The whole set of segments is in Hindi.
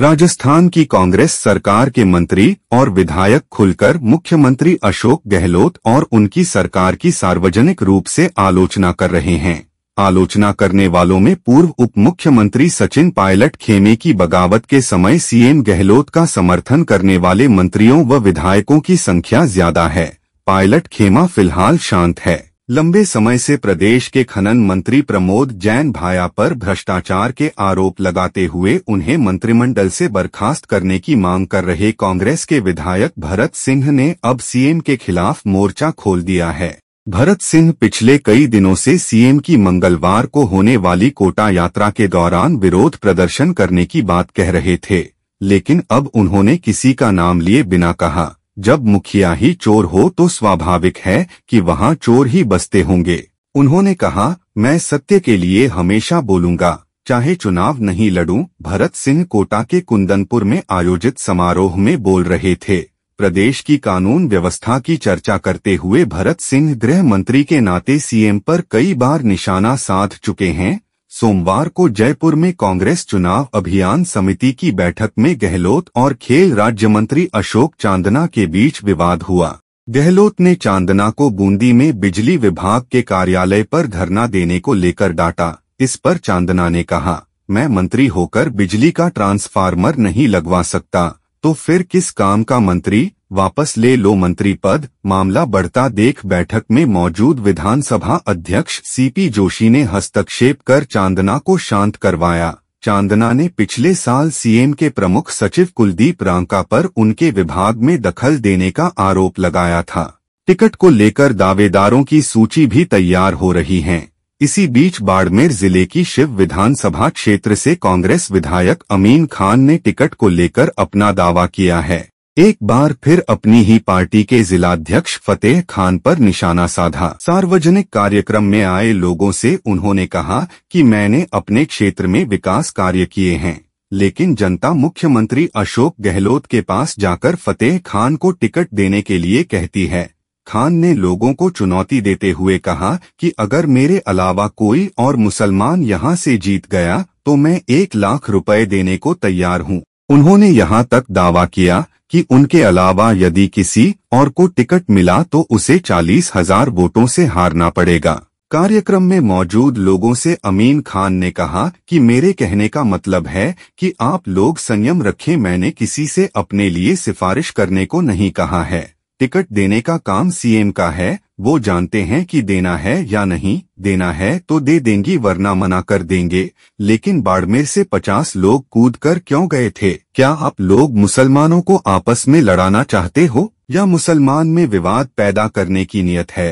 राजस्थान की कांग्रेस सरकार के मंत्री और विधायक खुलकर मुख्यमंत्री अशोक गहलोत और उनकी सरकार की सार्वजनिक रूप से आलोचना कर रहे हैं आलोचना करने वालों में पूर्व उप मुख्यमंत्री सचिन पायलट खेमे की बगावत के समय सीएम गहलोत का समर्थन करने वाले मंत्रियों व विधायकों की संख्या ज्यादा है पायलट खेमा फिलहाल शांत है लंबे समय से प्रदेश के खनन मंत्री प्रमोद जैन भाया पर भ्रष्टाचार के आरोप लगाते हुए उन्हें मंत्रिमंडल से बर्खास्त करने की मांग कर रहे कांग्रेस के विधायक भरत सिंह ने अब सीएम के खिलाफ मोर्चा खोल दिया है भरत सिंह पिछले कई दिनों से सीएम की मंगलवार को होने वाली कोटा यात्रा के दौरान विरोध प्रदर्शन करने की बात कह रहे थे लेकिन अब उन्होंने किसी का नाम लिए बिना कहा जब मुखिया ही चोर हो तो स्वाभाविक है कि वहाँ चोर ही बसते होंगे उन्होंने कहा मैं सत्य के लिए हमेशा बोलूंगा चाहे चुनाव नहीं लड़ूं भरत सिंह कोटा के कुंदनपुर में आयोजित समारोह में बोल रहे थे प्रदेश की कानून व्यवस्था की चर्चा करते हुए भरत सिंह गृह मंत्री के नाते सीएम पर कई बार निशाना साध चुके हैं सोमवार को जयपुर में कांग्रेस चुनाव अभियान समिति की बैठक में गहलोत और खेल राज्य मंत्री अशोक चांदना के बीच विवाद हुआ गहलोत ने चांदना को बूंदी में बिजली विभाग के कार्यालय पर धरना देने को लेकर डांटा इस पर चांदना ने कहा मैं मंत्री होकर बिजली का ट्रांसफार्मर नहीं लगवा सकता तो फिर किस काम का मंत्री वापस ले लो मंत्री पद मामला बढ़ता देख बैठक में मौजूद विधानसभा अध्यक्ष सीपी जोशी ने हस्तक्षेप कर चांदना को शांत करवाया चांदना ने पिछले साल सीएम के प्रमुख सचिव कुलदीप रांका पर उनके विभाग में दखल देने का आरोप लगाया था टिकट को लेकर दावेदारों की सूची भी तैयार हो रही है इसी बीच बाड़मेर जिले की शिव विधानसभा क्षेत्र से कांग्रेस विधायक अमीन खान ने टिकट को लेकर अपना दावा किया है एक बार फिर अपनी ही पार्टी के जिलाध्यक्ष फतेह खान पर निशाना साधा सार्वजनिक कार्यक्रम में आए लोगों से उन्होंने कहा कि मैंने अपने क्षेत्र में विकास कार्य किए हैं लेकिन जनता मुख्यमंत्री अशोक गहलोत के पास जाकर फतेह खान को टिकट देने के लिए कहती है खान ने लोगों को चुनौती देते हुए कहा कि अगर मेरे अलावा कोई और मुसलमान यहाँ से जीत गया तो मैं एक लाख रुपए देने को तैयार हूँ उन्होंने यहाँ तक दावा किया कि उनके अलावा यदि किसी और को टिकट मिला तो उसे चालीस हजार वोटों से हारना पड़ेगा कार्यक्रम में मौजूद लोगों से अमीन खान ने कहा कि मेरे कहने का मतलब है कि आप लोग संयम रखें मैंने किसी से अपने लिए सिफारिश करने को नहीं कहा है टिकट देने का काम सीएम का है वो जानते हैं कि देना है या नहीं देना है तो दे देंगी वरना मना कर देंगे लेकिन बाड़मेर से पचास लोग कूद कर क्यों गए थे क्या आप लोग मुसलमानों को आपस में लड़ाना चाहते हो या मुसलमान में विवाद पैदा करने की नियत है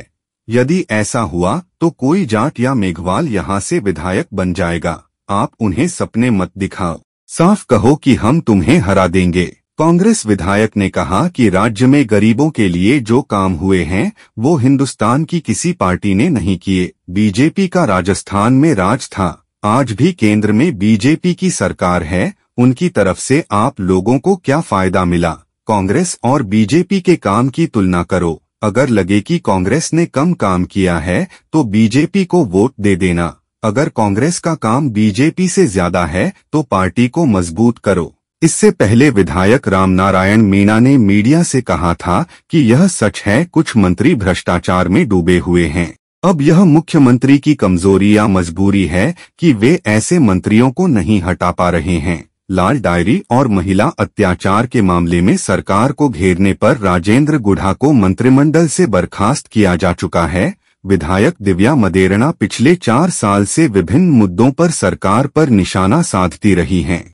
यदि ऐसा हुआ तो कोई जाट या मेघवाल यहाँ से विधायक बन जाएगा आप उन्हें सपने मत दिखाओ साफ कहो कि हम तुम्हें हरा देंगे कांग्रेस विधायक ने कहा कि राज्य में गरीबों के लिए जो काम हुए हैं वो हिंदुस्तान की किसी पार्टी ने नहीं किए बीजेपी का राजस्थान में राज था आज भी केंद्र में बीजेपी की सरकार है उनकी तरफ से आप लोगों को क्या फायदा मिला कांग्रेस और बीजेपी के काम की तुलना करो अगर लगे कि कांग्रेस ने कम काम किया है तो बीजेपी को वोट दे देना अगर कांग्रेस का काम बीजेपी से ज्यादा है तो पार्टी को मजबूत करो इससे पहले विधायक रामनारायण मीणा ने मीडिया से कहा था कि यह सच है कुछ मंत्री भ्रष्टाचार में डूबे हुए हैं अब यह मुख्यमंत्री की कमजोरी या मजबूरी है कि वे ऐसे मंत्रियों को नहीं हटा पा रहे हैं लाल डायरी और महिला अत्याचार के मामले में सरकार को घेरने पर राजेंद्र गुढ़ा को मंत्रिमंडल से बर्खास्त किया जा चुका है विधायक दिव्या मदेरणा पिछले चार साल से विभिन्न मुद्दों पर सरकार पर निशाना साधती रही हैं